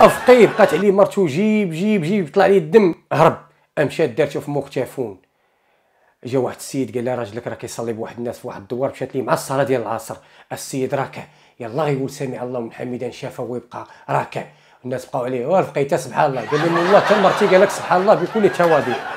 افقي بقات عليه مرتو جيب جيب جيب طلع لي الدم هرب مشات دارته في مختفون جا واحد السيد قال لها راجلك راه كيصلي بواحد الناس في واحد الدوار مشات ليه مع الصلاه ديال العصر السيد راكع يلا يقول سمع الله من حميدا شافه ويبقى راكع الناس بقاو عليه والفقيته سبحان الله قال لهم والله تمرتي قال لك سبحان الله بكل توابع